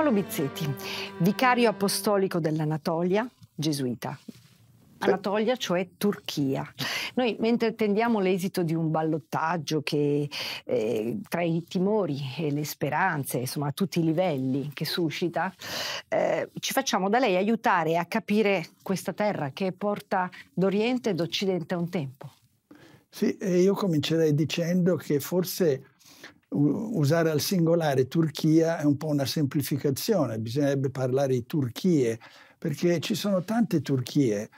Paolo Bizzetti, vicario apostolico dell'Anatolia, gesuita. Anatolia, cioè Turchia. Noi mentre attendiamo l'esito di un ballottaggio che eh, tra i timori e le speranze, insomma a tutti i livelli che suscita, eh, ci facciamo da lei aiutare a capire questa terra che porta d'Oriente e d'Occidente a un tempo. Sì, io comincerei dicendo che forse usare al singolare Turchia è un po' una semplificazione, bisognerebbe parlare di Turchie, perché ci sono tante Turchie,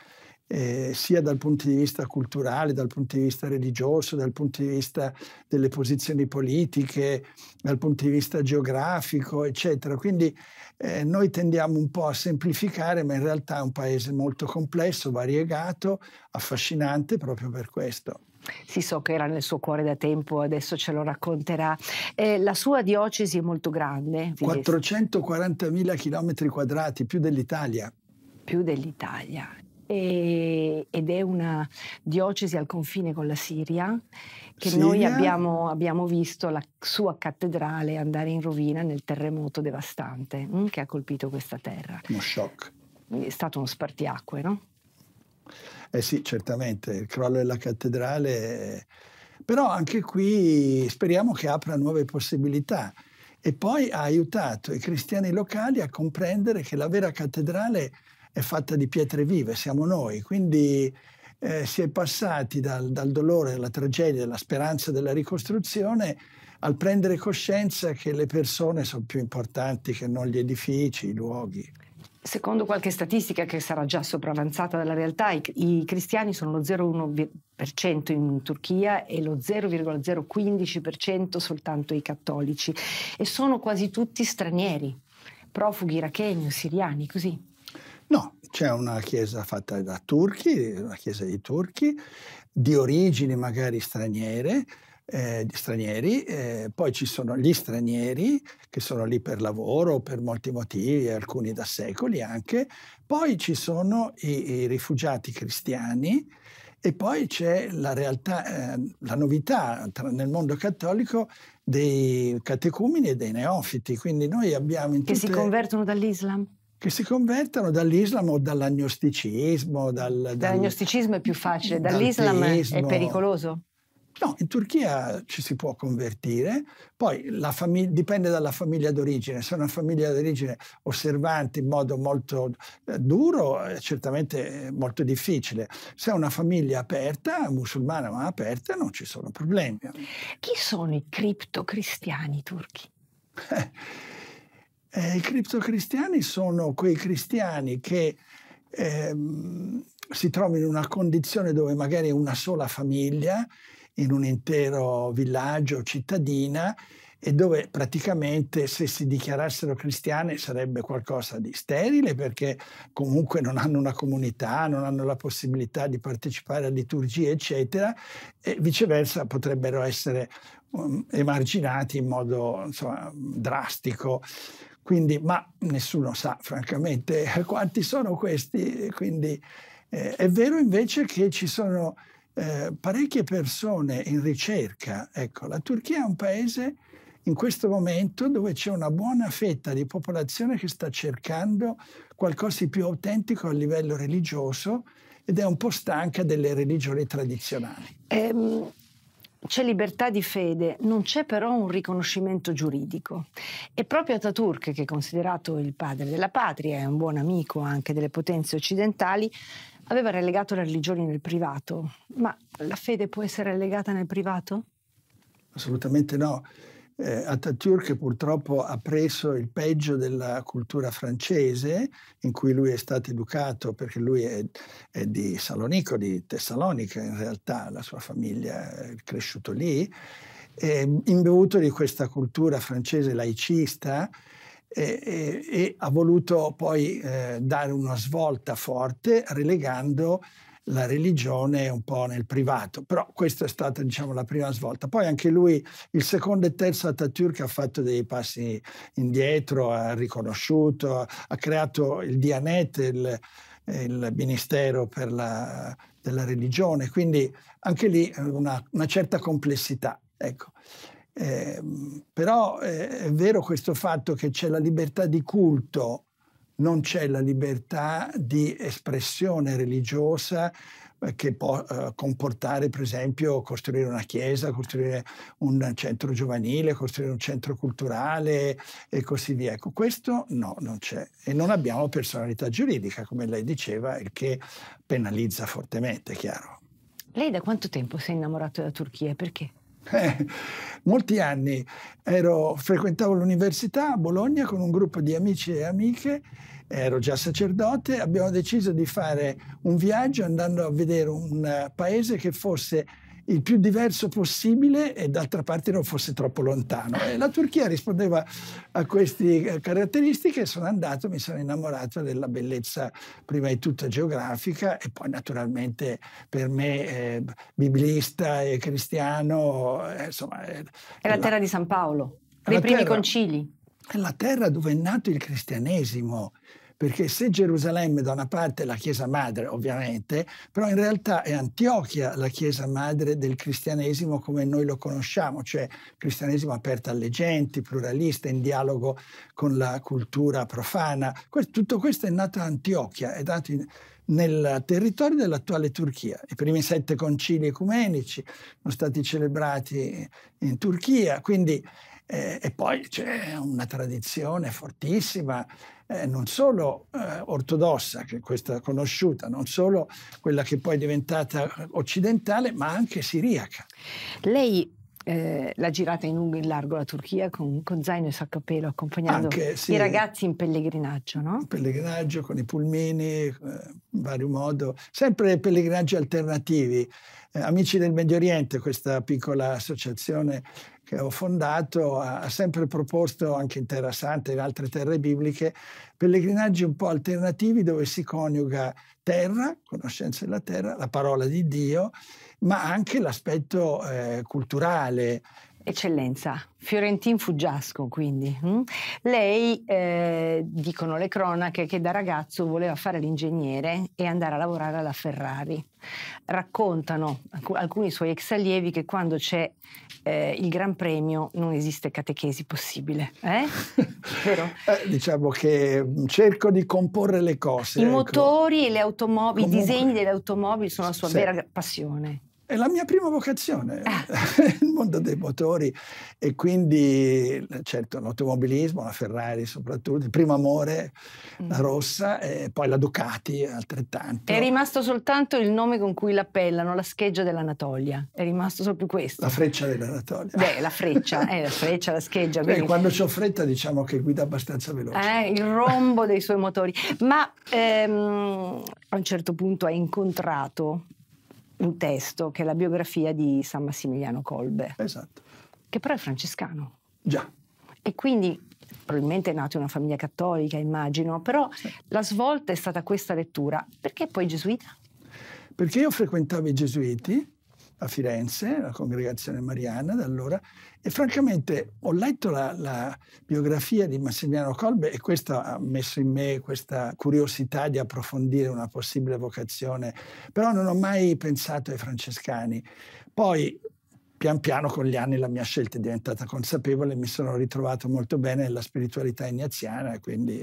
eh, sia dal punto di vista culturale, dal punto di vista religioso, dal punto di vista delle posizioni politiche, dal punto di vista geografico, eccetera. Quindi eh, noi tendiamo un po' a semplificare, ma in realtà è un paese molto complesso, variegato, affascinante proprio per questo sì so che era nel suo cuore da tempo, adesso ce lo racconterà. Eh, la sua diocesi è molto grande. 440.000 km quadrati, più dell'Italia. Più dell'Italia. E, ed è una diocesi al confine con la Siria che Siria? noi abbiamo, abbiamo, visto la sua cattedrale andare in rovina nel terremoto devastante mh, mm, che ha colpito questa terra. Uno shock. È stato uno spartiacque, no? Eh sì, certamente, il crollo della cattedrale, però anche qui speriamo che apra nuove possibilità e poi ha aiutato i cristiani locali a comprendere che la vera cattedrale è fatta di pietre vive, siamo noi, quindi eh, si è passati dal, dal dolore, dalla tragedia, dalla speranza della ricostruzione al prendere coscienza che le persone sono più importanti che non gli edifici, i luoghi. Secondo qualche statistica che sarà già sopravanzata dalla realtà, i, i cristiani sono lo 0,1% in Turchia e lo 0,015% soltanto i cattolici e sono quasi tutti stranieri, profughi iracheni o siriani, così. No, c'è una chiesa fatta da turchi, la chiesa dei turchi, di origini magari straniere, eh, stranieri, eh, poi ci sono gli stranieri che sono lì per lavoro, per molti motivi, alcuni da secoli anche, poi ci sono i, i rifugiati cristiani e poi c'è la realtà, eh, la novità tra, nel mondo cattolico dei catecumini e dei neofiti, quindi noi abbiamo... In che si convertono dall'Islam? che si convertano dall'Islam o dall'agnosticismo. Dal, dal, L'agnosticismo è più facile, dall'Islam è pericoloso. No, in Turchia ci si può convertire, poi dipende dalla famiglia d'origine, se è una famiglia d'origine osservante in modo molto eh, duro è certamente eh, molto difficile, se è una famiglia aperta, musulmana ma aperta, non ci sono problemi. Chi sono i criptocristiani turchi? Eh, eh I criptocristiani sono quei cristiani che ehm, si trovano in una condizione dove magari una sola famiglia in un intero villaggio o cittadina e dove praticamente se si dichiarassero cristiane sarebbe qualcosa di sterile perché comunque non hanno una comunità, non hanno la possibilità di partecipare a liturgie eccetera e viceversa potrebbero essere um, emarginati in modo insomma, drastico. Quindi, ma nessuno sa francamente quanti sono questi, quindi eh, è vero invece che ci sono eh, parecchie persone in ricerca. Ecco, la Turchia è un paese in questo momento dove c'è una buona fetta di popolazione che sta cercando qualcosa di più autentico a livello religioso ed è un po' stanca delle religioni tradizionali. Ehm, c'è libertà di fede, non c'è però un riconoscimento giuridico. E proprio Ataturk, che è considerato il padre della patria, e un buon amico anche delle potenze occidentali, aveva relegato le religioni nel privato, ma la fede può essere relegata nel privato? Assolutamente no. Eh, Atatürk purtroppo ha preso il peggio della cultura francese in cui lui è stato educato perché lui è, è di Salonico, di Tessalonica in realtà, la sua famiglia è cresciuto lì, è ehm, imbevuto di questa cultura francese laicista e, e, e ha voluto poi eh, dare una svolta forte relegando la religione un po' nel privato, però questa è stata diciamo, la prima svolta. Poi anche lui, il secondo e terzo Atatürk ha fatto dei passi indietro, ha riconosciuto, ha creato il Dianet, il, il Ministero la, della Religione, quindi anche lì eh, una, una certa complessità. Ecco. Ehm, eh, però è vero questo fatto che c'è la libertà di culto, non c'è la libertà di espressione religiosa eh, che può eh, comportare per esempio costruire una chiesa, costruire un centro giovanile, costruire un centro culturale e così via. Ecco, questo no, non c'è. E non abbiamo personalità giuridica, come lei diceva, il che penalizza fortemente, chiaro. Lei da quanto tempo si è innamorato della Turchia perché? Eh, molti anni ero, frequentavo l'università a Bologna con un gruppo di amici e amiche, ero già sacerdote, abbiamo deciso di fare un viaggio andando a vedere un eh, paese che fosse il più diverso possibile e d'altra parte non fosse troppo lontano. E la Turchia rispondeva a queste eh, caratteristiche e sono andato, mi sono innamorato della bellezza prima di tutto geografica e poi naturalmente per me eh, biblista e cristiano. Eh, insomma, eh, è la, la terra di San Paolo, dei primi terra, concili. È la terra dove è nato il cristianesimo perché se Gerusalemme da una parte è la Chiesa Madre, ovviamente, però in realtà è Antiochia la Chiesa Madre del cristianesimo come noi lo conosciamo, cioè cristianesimo aperto alle genti, pluralista, in dialogo con la cultura profana. Tutto questo è nato a Antiochia, è nato in, nel territorio dell'attuale Turchia. I primi sette concili ecumenici sono stati celebrati in Turchia, quindi eh, e poi c'è una tradizione fortissima, eh, non solo eh, ortodossa, che è questa conosciuta, non solo quella che poi è diventata occidentale, ma anche siriaca. Lei eh, l'ha girata in lungo e in largo la Turchia con, con zaino e sacco a pelo, accompagnando Anche, sì, i ragazzi in pellegrinaggio, no? In pellegrinaggio con i pulmini, eh, in vario modo, sempre pellegrinaggi alternativi. Eh, Amici del Medio Oriente, questa piccola associazione che ho fondato ha, sempre proposto, anche in Terra Santa e in altre terre bibliche, pellegrinaggi un po' alternativi dove si coniuga terra, conoscenza della terra, la parola di Dio, ma anche l'aspetto eh, culturale, Eccellenza, Fiorentin Fuggiasco quindi. Hm? Lei, eh, dicono le cronache, che da ragazzo voleva fare l'ingegnere e andare a lavorare alla Ferrari. Raccontano alcuni suoi ex allievi che quando c'è eh, il Gran Premio non esiste catechesi possibile. Eh? eh diciamo che mm, cerco di comporre le cose. I ecco. motori e le automobili, i disegni delle automobili sono la sua se... vera passione. È la mia prima vocazione, ah. il mondo dei motori e quindi certo l'automobilismo, la Ferrari soprattutto, il primo amore, mm. la rossa e poi la Ducati altrettanto. È rimasto soltanto il nome con cui l'appellano, la scheggia dell'Anatolia, è rimasto solo più questo. La freccia dell'Anatolia. Beh, la freccia, eh, la freccia, la scheggia. Beh, quando c'ho fretta diciamo che guida abbastanza veloce. Eh, il rombo dei suoi motori. Ma ehm, a un certo punto hai incontrato un testo che è la biografia di San Massimiliano Colbe. Esatto. Che però è francescano. Già. E quindi probabilmente è nato in una famiglia cattolica, immagino, però sì. la svolta è stata questa lettura. Perché poi gesuita? Perché io frequentavo i gesuiti a Firenze, la congregazione mariana da allora, e francamente ho letto la, la, biografia di Massimiliano Colbe e questo ha messo in me questa curiosità di approfondire una possibile vocazione, però non ho mai pensato ai francescani. Poi pian piano con gli anni la mia scelta è diventata consapevole, mi sono ritrovato molto bene nella spiritualità ignaziana, quindi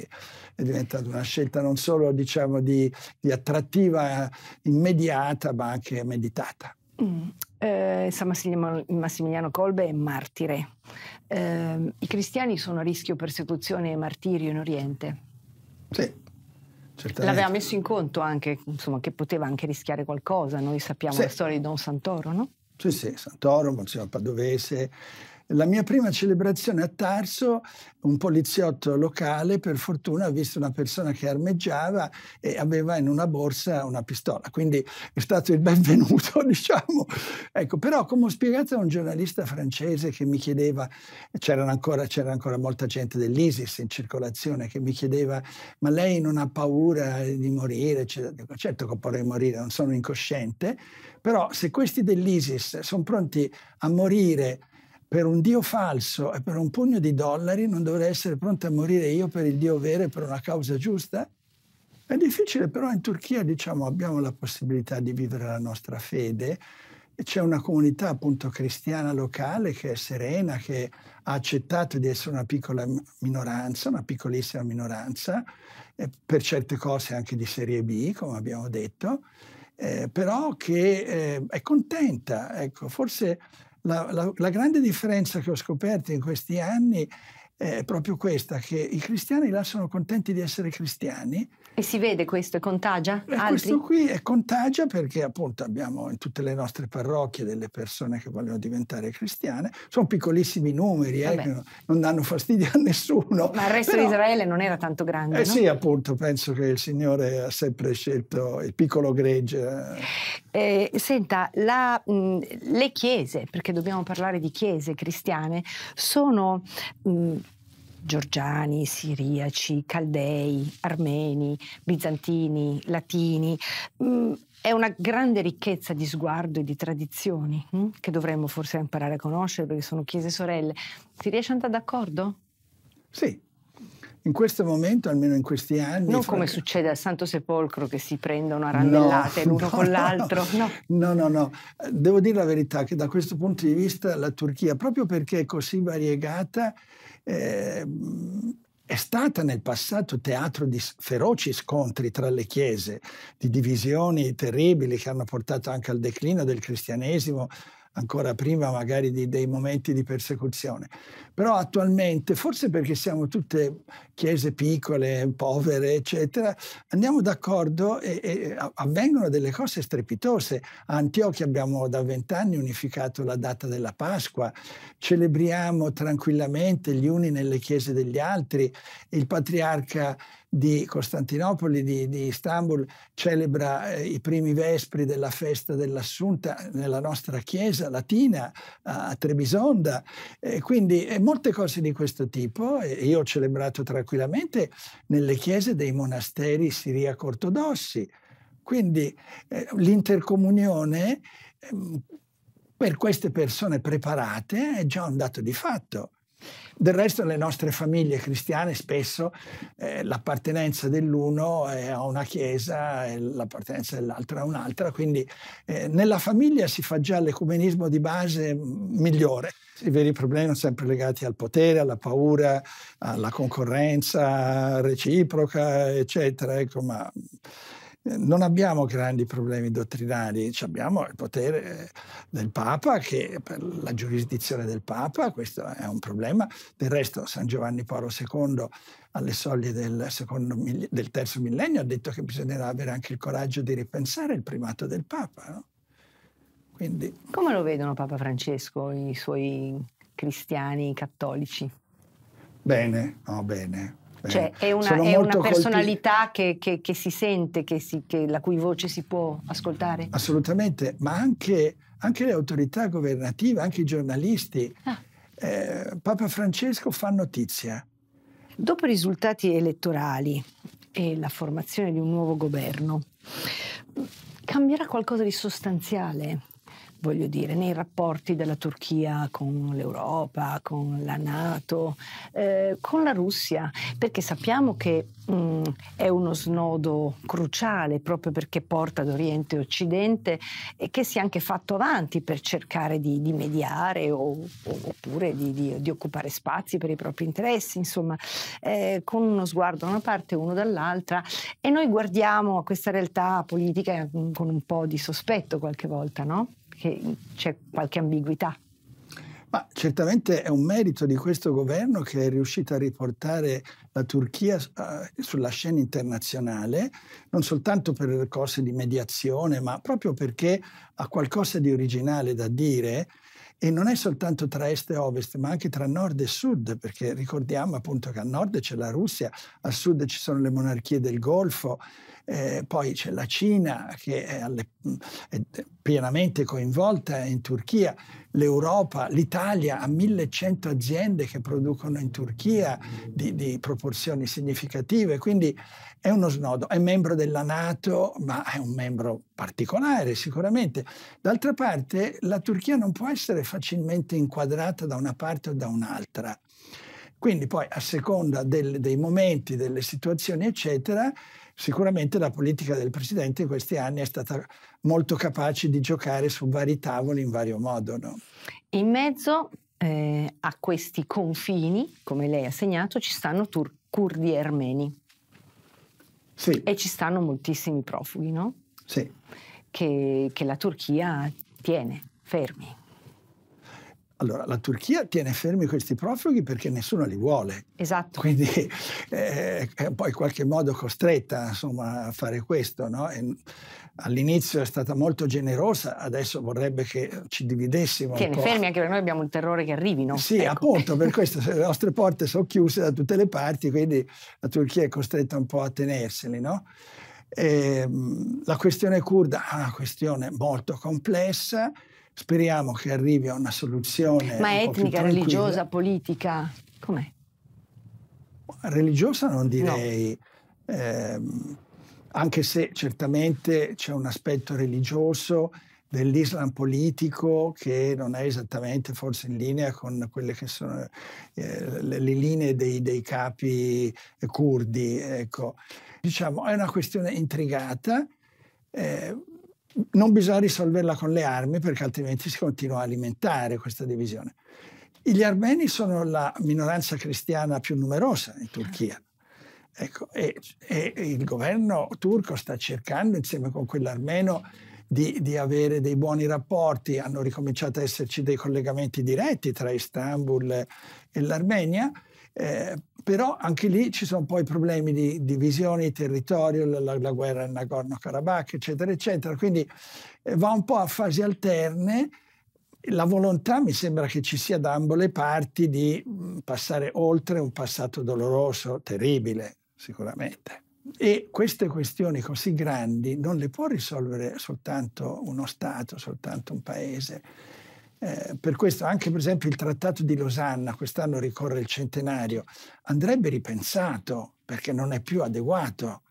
è diventata una scelta non solo diciamo, di, di attrattiva immediata, ma anche meditata. Eh, San Massimiliano Colbe è martire. Eh, I cristiani sono a rischio persecuzione e martirio in Oriente. Sì. Certamente. L'aveva messo in conto anche, insomma, che poteva anche rischiare qualcosa. Noi sappiamo sì. la storia di Don Santoro, no? Sì, sì, Santoro, Monsignor Padovese, la mia prima celebrazione a Tarso, un poliziotto locale per fortuna ha visto una persona che armeggiava e aveva in una borsa una pistola, quindi è stato il benvenuto, diciamo. Ecco, però come ho spiegato a un giornalista francese che mi chiedeva, c'era ancora, ancora molta gente dell'ISIS in circolazione, che mi chiedeva, ma lei non ha paura di morire? Dico, certo che ho paura di morire, non sono incosciente, però se questi dell'ISIS sono pronti a morire per un Dio falso e per un pugno di dollari non dovrei essere pronto a morire io per il Dio vero e per una causa giusta? È difficile, però in Turchia diciamo, abbiamo la possibilità di vivere la nostra fede e c'è una comunità appunto cristiana locale che è serena, che ha accettato di essere una piccola minoranza, una piccolissima minoranza, per certe cose anche di serie B, come abbiamo detto, eh, però che eh, è contenta, ecco, forse la, la, la grande differenza che ho scoperto in questi anni è proprio questa, che i cristiani là sono contenti di essere cristiani e si vede questo e contagia? Beh, questo qui è contagia perché appunto abbiamo in tutte le nostre parrocchie delle persone che vogliono diventare cristiane, sono piccolissimi numeri, eh, non danno fastidio a nessuno. Ma il resto Però, di Israele non era tanto grande. Eh no? sì, appunto, penso che il Signore ha sempre scelto il piccolo gregge. Eh, senta, la, mh, le chiese, perché dobbiamo parlare di chiese cristiane, sono... Mh, Giorgiani, siriaci, caldei, armeni, bizantini, latini. Mm, è una grande ricchezza di sguardo e di tradizioni mm, che dovremmo forse imparare a conoscere perché sono chiese sorelle. Si riesce ad andare d'accordo? Sì, in questo momento, almeno in questi anni. Non come succede al Santo Sepolcro che si prendono a randellate no, l'uno no, con l'altro. No. no. no, no, Devo dire la verità che da questo punto di vista la Turchia, proprio perché è così variegata, eh, è stata nel passato teatro di feroci scontri tra le chiese, di divisioni terribili che hanno portato anche al declino del cristianesimo, ancora prima magari di, dei momenti di persecuzione. Però attualmente, forse perché siamo tutte chiese piccole, povere, eccetera, andiamo d'accordo e, e avvengono delle cose strepitose. A Antiochia abbiamo da vent'anni unificato la data della Pasqua, celebriamo tranquillamente gli uni nelle chiese degli altri, il patriarca di Costantinopoli, di, di Istanbul, celebra eh, i primi vespri della festa dell'Assunta nella nostra chiesa latina a, a Trebisonda. Eh, quindi eh, molte cose di questo tipo e io ho celebrato tranquillamente nelle chiese dei monasteri siriaco-ortodossi. Quindi eh, l'intercomunione ehm, per queste persone preparate è già un dato di fatto. Del resto nelle nostre famiglie cristiane spesso eh, l'appartenenza dell'uno è a una chiesa e l'appartenenza dell'altro a un'altra, quindi eh, nella famiglia si fa già l'ecumenismo di base mm, migliore. I veri problemi sono sempre legati al potere, alla paura, alla concorrenza reciproca, eccetera. Ecco, ma non abbiamo grandi problemi dottrinari, abbiamo il potere eh, del Papa, che per la giurisdizione del Papa, questo è un problema. Del resto San Giovanni Paolo II alle soglie del, secondo, del terzo millennio ha detto che bisognerà avere anche il coraggio di ripensare il primato del Papa. No? Quindi... Come lo vedono Papa Francesco i suoi cristiani cattolici? Bene, no, oh, bene. Eh, cioè, è una, è una personalità che, che, che, si sente, che si, la cui voce si può ascoltare? Assolutamente, ma anche, anche le autorità governative, anche i giornalisti. Ah. Eh, Papa Francesco fa notizia. Dopo i risultati elettorali e la formazione di un nuovo governo, cambierà qualcosa di sostanziale voglio dire, nei rapporti della Turchia con l'Europa, con la Nato, eh, con la Russia, perché sappiamo che mh, mm, è uno snodo cruciale proprio perché porta ad Oriente e Occidente e che si è anche fatto avanti per cercare di, di mediare o, oppure di, di, di, occupare spazi per i propri interessi, insomma, eh, con uno sguardo da una parte e uno dall'altra e noi guardiamo a questa realtà politica mm, con un po' di sospetto qualche volta, no? che c'è qualche ambiguità. Ma certamente è un merito di questo governo che è riuscito a riportare la Turchia uh, sulla scena internazionale, non soltanto per le cose di mediazione, ma proprio perché ha qualcosa di originale da dire e non è soltanto tra est e ovest, ma anche tra nord e sud, perché ricordiamo appunto che a nord c'è la Russia, a sud ci sono le monarchie del Golfo eh, poi c'è la Cina che è, alle, mm, è pienamente coinvolta in Turchia, l'Europa, l'Italia ha 1100 aziende che producono in Turchia di, di, proporzioni significative, quindi è uno snodo, è membro della Nato, ma è un membro particolare sicuramente. D'altra parte la Turchia non può essere facilmente inquadrata da una parte o da un'altra. Quindi poi a seconda del, dei momenti, delle situazioni, eccetera, Sicuramente la politica del Presidente in questi anni è stata molto capace di giocare su vari tavoli in vario modo. No? In mezzo eh, a questi confini, come lei ha segnato, ci stanno tur- curdi e armeni. Sì. E ci stanno moltissimi profughi, no? Sì. Che, che la Turchia tiene fermi. Allora, la Turchia tiene fermi questi profughi perché nessuno li vuole. Esatto. Quindi eh, è poi in qualche modo costretta insomma, a fare questo. No? all'inizio è stata molto generosa, adesso vorrebbe che ci dividessimo. Tiene fermi anche perché noi abbiamo il terrore che arrivino. Sì, ecco. appunto, per questo le nostre porte sono chiuse da tutte le parti, quindi la Turchia è costretta un po' a tenerseli. No? E, ehm, la questione kurda è una questione molto complessa Speriamo che arrivi a una soluzione. Ma un etnica, religiosa, politica, com'è? Religiosa non direi, no. eh, anche se certamente c'è un aspetto religioso dell'Islam politico che non è esattamente forse in linea con quelle che sono eh, le, linee dei, dei capi eh, curdi. Ecco. Diciamo, è una questione intrigata. Eh, non bisogna risolverla con le armi perché altrimenti si continua a alimentare questa divisione. Gli armeni sono la minoranza cristiana più numerosa in Turchia. Ecco, e, e il governo turco sta cercando, insieme con quell'armeno di, di, avere dei buoni rapporti. Hanno ricominciato ad esserci dei collegamenti diretti tra Istanbul e l'Armenia eh, però anche lì ci sono poi problemi di divisioni, territorio, la, la guerra in Nagorno-Karabakh, eccetera, eccetera. Quindi eh, va un po' a fasi alterne. La volontà mi sembra che ci sia da ambo le parti di mm, passare oltre un passato doloroso, terribile, sicuramente. E queste questioni così grandi non le può risolvere soltanto uno Stato, soltanto un paese eh, per questo anche per esempio il Trattato di Losanna, quest'anno ricorre il centenario, andrebbe ripensato perché non è più adeguato.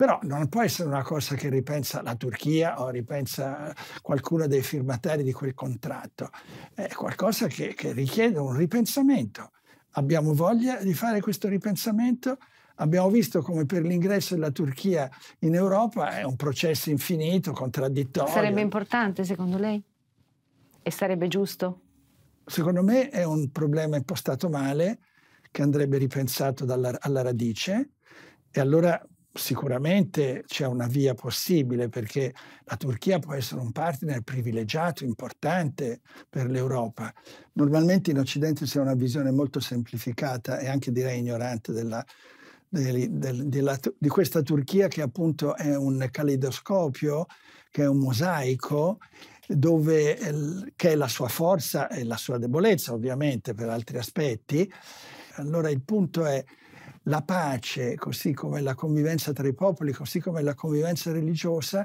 Però non può essere una cosa che ripensa la Turchia o ripensa qualcuno dei firmatari di quel contratto. È qualcosa che, che richiede un ripensamento. Abbiamo voglia di fare questo ripensamento? Abbiamo visto come per l'ingresso della Turchia in Europa è un processo infinito, contraddittorio. Sarebbe importante secondo lei? E sarebbe giusto? Secondo me è un problema impostato male che andrebbe ripensato dalla, alla radice e allora sicuramente c'è una via possibile perché la Turchia può essere un partner privilegiato, importante per l'Europa. Normalmente in Occidente si ha una visione molto semplificata e anche direi ignorante della, del, del, della, di questa Turchia che appunto è un caleidoscopio, che è un mosaico dove, ehm, che è la sua forza e la sua debolezza, ovviamente per altri aspetti. Allora il punto è la pace, così come la convivenza tra i popoli, così come la convivenza religiosa,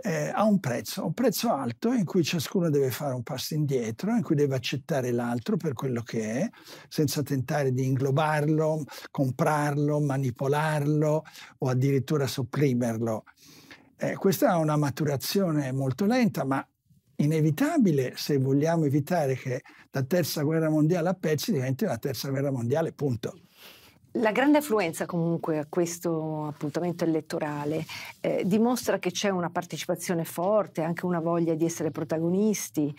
eh, ha un prezzo, un prezzo alto in cui ciascuno deve fare un passo indietro, in cui deve accettare l'altro per quello che è, senza tentare di inglobarlo, comprarlo, manipolarlo o addirittura sopprimerlo. Eh, questa è una maturazione molto lenta, ma inevitabile se vogliamo evitare che la terza guerra mondiale a pezzi diventi una terza guerra mondiale, punto. La grande affluenza comunque a questo appuntamento elettorale eh, dimostra che c'è una partecipazione forte, anche una voglia di essere protagonisti,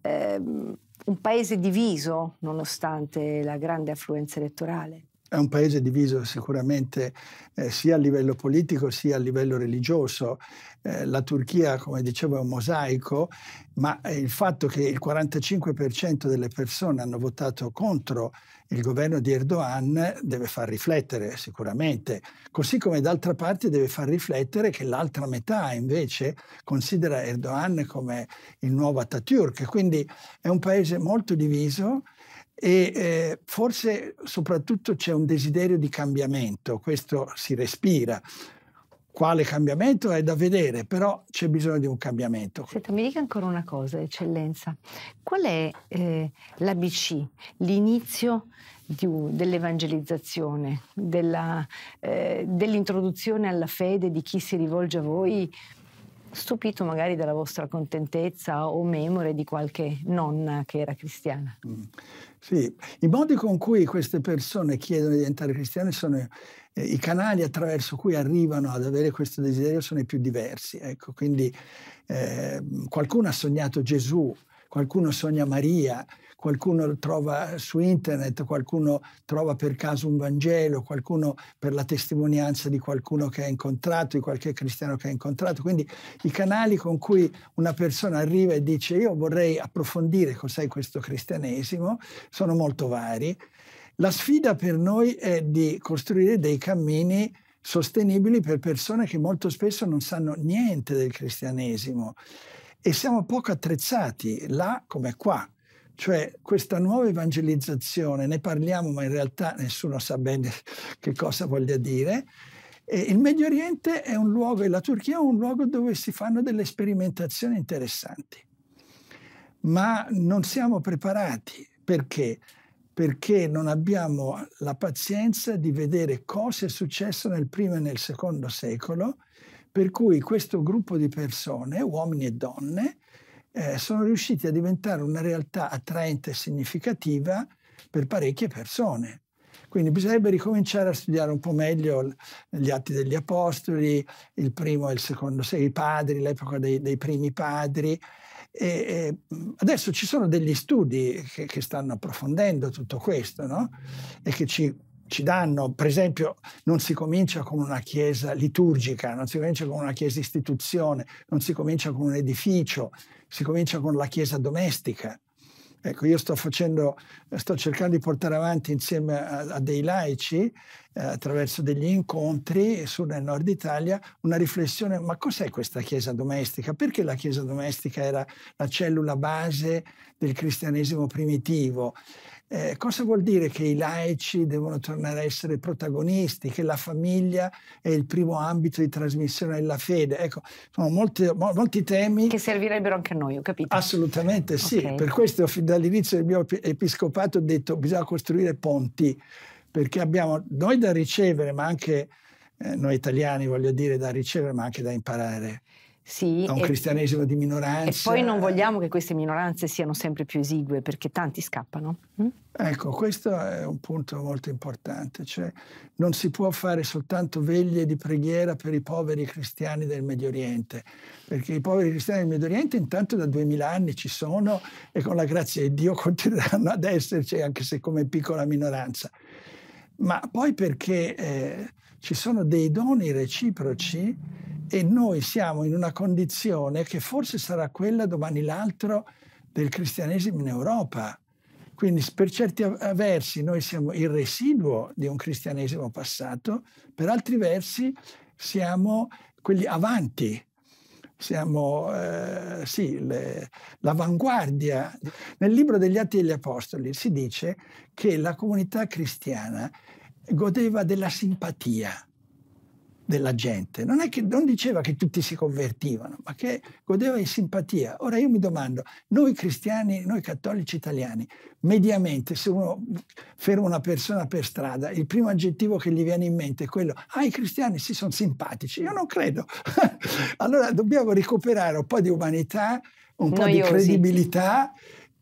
eh, un paese diviso nonostante la grande affluenza elettorale è un paese diviso sicuramente eh, sia a livello politico sia a livello religioso. Eh, la Turchia, come dicevo, è un mosaico, ma eh, il fatto che il 45% delle persone hanno votato contro il governo di Erdogan deve far riflettere sicuramente, così come d'altra parte deve far riflettere che l'altra metà invece considera Erdogan come il nuovo Atatürk, quindi è un paese molto diviso e eh, forse soprattutto c'è un desiderio di cambiamento, questo si respira. Quale cambiamento è da vedere, però c'è bisogno di un cambiamento. Senta, mi dica ancora una cosa, eccellenza. Qual è eh, l'ABC, l'inizio dell'evangelizzazione, eh, dell'introduzione eh, dell alla fede di chi si rivolge a voi stupito magari dalla vostra contentezza o memore di qualche nonna che era cristiana? Mm. Sì, i modi con cui queste persone chiedono di diventare cristiane sono eh, i canali attraverso cui arrivano ad avere questo desiderio sono i più diversi. Ecco, quindi eh, qualcuno ha sognato Gesù, qualcuno sogna Maria, qualcuno trova su internet, qualcuno trova per caso un Vangelo, qualcuno per la testimonianza di qualcuno che ha incontrato, di qualche cristiano che ha incontrato. Quindi i canali con cui una persona arriva e dice io vorrei approfondire cos'è questo cristianesimo sono molto vari. La sfida per noi è di costruire dei cammini sostenibili per persone che molto spesso non sanno niente del cristianesimo e siamo poco attrezzati là come qua cioè questa nuova evangelizzazione, ne parliamo ma in realtà nessuno sa bene che cosa voglia dire, e il Medio Oriente è un luogo, e la Turchia è un luogo dove si fanno delle sperimentazioni interessanti, ma non siamo preparati perché? Perché non abbiamo la pazienza di vedere cosa è successo nel primo e nel secondo secolo, per cui questo gruppo di persone, uomini e donne, eh, sono riusciti a diventare una realtà attraente e significativa per parecchie persone. Quindi bisognerebbe ricominciare a studiare un po' meglio gli Atti degli Apostoli, il primo e il secondo, i padri, l'epoca dei, dei, primi padri. E, e adesso ci sono degli studi che, che stanno approfondendo tutto questo no? e che ci, ci danno, per esempio, non si comincia con una chiesa liturgica, non si comincia con una chiesa istituzione, non si comincia con un edificio, si comincia con la chiesa domestica. Ecco, io sto, facendo, sto cercando di portare avanti insieme a, a dei laici, eh, attraverso degli incontri sul nord Italia, una riflessione, ma cos'è questa chiesa domestica? Perché la chiesa domestica era la cellula base del cristianesimo primitivo? Eh, cosa vuol dire che i laici devono tornare a essere protagonisti, che la famiglia è il primo ambito di trasmissione della fede? Ecco, sono molti, mo, molti temi. Che servirebbero anche a noi, ho capito? Assolutamente sì. Okay. Per questo, fin dall'inizio del mio episcopato, ho detto che bisogna costruire ponti, perché abbiamo noi da ricevere, ma anche eh, noi italiani, voglio dire, da ricevere, ma anche da imparare sì, a un e, cristianesimo di minoranza. E poi non vogliamo che queste minoranze siano sempre più esigue perché tanti scappano. Mm? Ecco, questo è un punto molto importante, cioè non si può fare soltanto veglie di preghiera per i poveri cristiani del Medio Oriente, perché i poveri cristiani del Medio Oriente intanto da duemila anni ci sono e con la grazia di Dio continueranno ad esserci anche se come piccola minoranza. Ma poi perché... Eh, ci sono dei doni reciproci e noi siamo in una condizione che forse sarà quella domani l'altro del cristianesimo in Europa. Quindi per certi versi noi siamo il residuo di un cristianesimo passato, per altri versi siamo quelli avanti, siamo eh, sì, l'avanguardia. Nel libro degli Atti degli Apostoli si dice che la comunità cristiana godeva della simpatia della gente. Non, è che, non diceva che tutti si convertivano, ma che godeva di simpatia. Ora io mi domando, noi cristiani, noi cattolici italiani, mediamente se uno ferma una persona per strada, il primo aggettivo che gli viene in mente è quello, ah i cristiani si sì, sono simpatici, io non credo. allora dobbiamo recuperare un po' di umanità, un po' Noiosi. di credibilità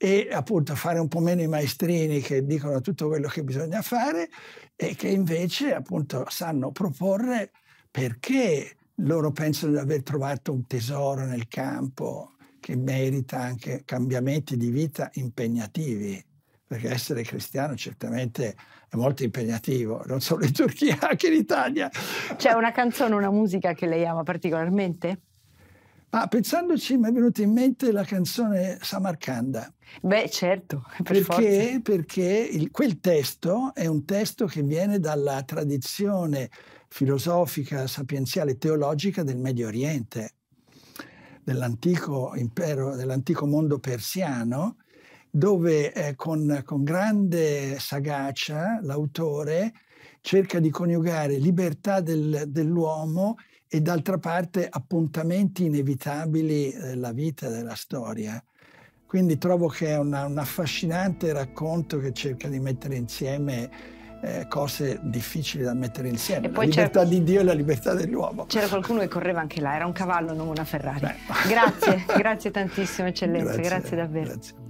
e appunto fare un po' meno i maestrini che dicono tutto quello che bisogna fare e che invece appunto sanno proporre perché loro pensano di aver trovato un tesoro nel campo che merita anche cambiamenti di vita impegnativi perché essere cristiano certamente è molto impegnativo, non solo in Turchia, anche in Italia. C'è una canzone, una musica che lei ama particolarmente? Ah, pensandoci mi è venuta in mente la canzone Samarcanda. Beh, certo, per perché, forza. Perché il, quel testo è un testo che viene dalla tradizione filosofica, sapienziale, teologica del Medio Oriente, dell'antico impero, dell'antico mondo persiano, dove eh, con, con grande sagacia l'autore cerca di coniugare libertà del, dell'uomo e d'altra parte appuntamenti inevitabili della eh, vita, della storia. Quindi trovo che è una, un affascinante racconto che cerca di mettere insieme eh, cose difficili da mettere insieme. la libertà di Dio e la libertà dell'uomo. C'era qualcuno che correva anche là, era un cavallo, non una Ferrari. Beh. Grazie, grazie tantissimo, eccellenza, grazie, grazie davvero. Grazie.